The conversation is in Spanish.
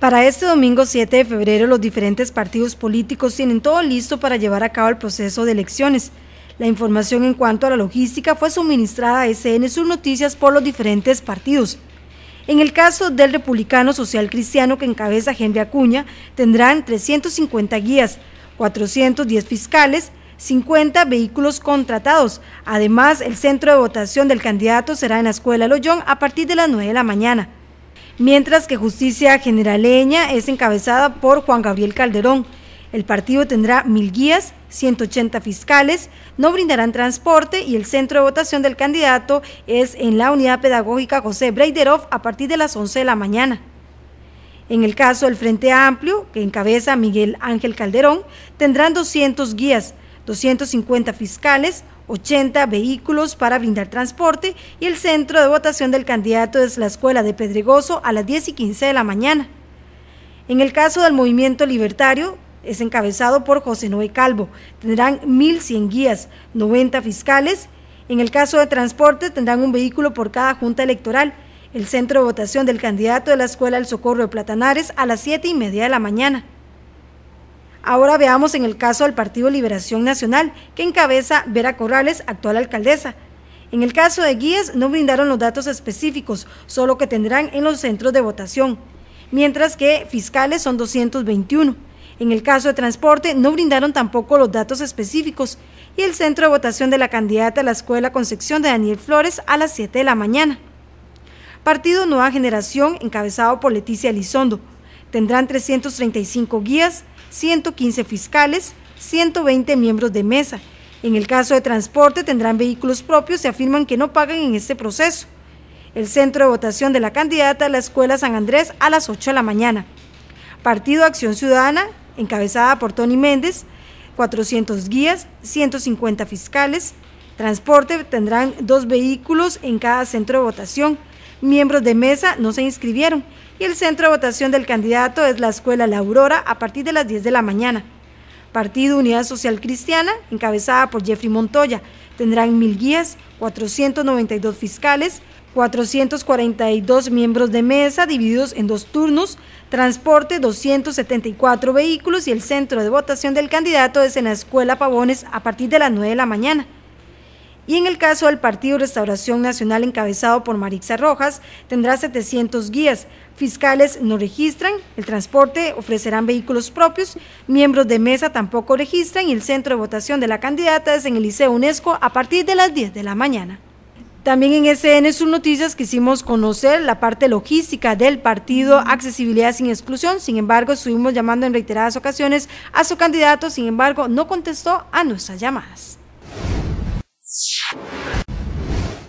Para este domingo 7 de febrero, los diferentes partidos políticos tienen todo listo para llevar a cabo el proceso de elecciones. La información en cuanto a la logística fue suministrada a SN Sur Noticias por los diferentes partidos. En el caso del republicano social cristiano que encabeza Henry Acuña, tendrán 350 guías, 410 fiscales, 50 vehículos contratados. Además, el centro de votación del candidato será en la Escuela Loyón a partir de las 9 de la mañana mientras que Justicia Generaleña es encabezada por Juan Gabriel Calderón. El partido tendrá mil guías, 180 fiscales, no brindarán transporte y el centro de votación del candidato es en la unidad pedagógica José Breiderov a partir de las 11 de la mañana. En el caso del Frente Amplio, que encabeza Miguel Ángel Calderón, tendrán 200 guías, 250 fiscales, 80 vehículos para brindar transporte y el centro de votación del candidato es la Escuela de Pedregoso a las 10 y 15 de la mañana. En el caso del movimiento libertario, es encabezado por José Noé Calvo. Tendrán 1.100 guías, 90 fiscales. En el caso de transporte, tendrán un vehículo por cada junta electoral. El centro de votación del candidato de la Escuela del Socorro de Platanares a las 7 y media de la mañana. Ahora veamos en el caso del Partido Liberación Nacional, que encabeza Vera Corrales, actual alcaldesa. En el caso de Guías no brindaron los datos específicos, solo que tendrán en los centros de votación, mientras que fiscales son 221. En el caso de transporte no brindaron tampoco los datos específicos y el centro de votación de la candidata a la escuela Concepción de Daniel Flores a las 7 de la mañana. Partido Nueva Generación, encabezado por Leticia Lizondo. Tendrán 335 guías, 115 fiscales, 120 miembros de mesa. En el caso de transporte tendrán vehículos propios y afirman que no pagan en este proceso. El centro de votación de la candidata la Escuela San Andrés a las 8 de la mañana. Partido Acción Ciudadana, encabezada por Tony Méndez, 400 guías, 150 fiscales. Transporte tendrán dos vehículos en cada centro de votación miembros de mesa no se inscribieron y el centro de votación del candidato es la Escuela La Aurora a partir de las 10 de la mañana. Partido Unidad Social Cristiana, encabezada por Jeffrey Montoya, tendrán mil guías, 492 fiscales, 442 miembros de mesa divididos en dos turnos, transporte 274 vehículos y el centro de votación del candidato es en la Escuela Pavones a partir de las 9 de la mañana y en el caso del Partido Restauración Nacional encabezado por Marixa Rojas tendrá 700 guías. Fiscales no registran, el transporte ofrecerán vehículos propios, miembros de mesa tampoco registran y el centro de votación de la candidata es en el Liceo UNESCO a partir de las 10 de la mañana. También en SN Noticias quisimos conocer la parte logística del partido Accesibilidad sin Exclusión. Sin embargo, estuvimos llamando en reiteradas ocasiones a su candidato. Sin embargo, no contestó a nuestras llamadas.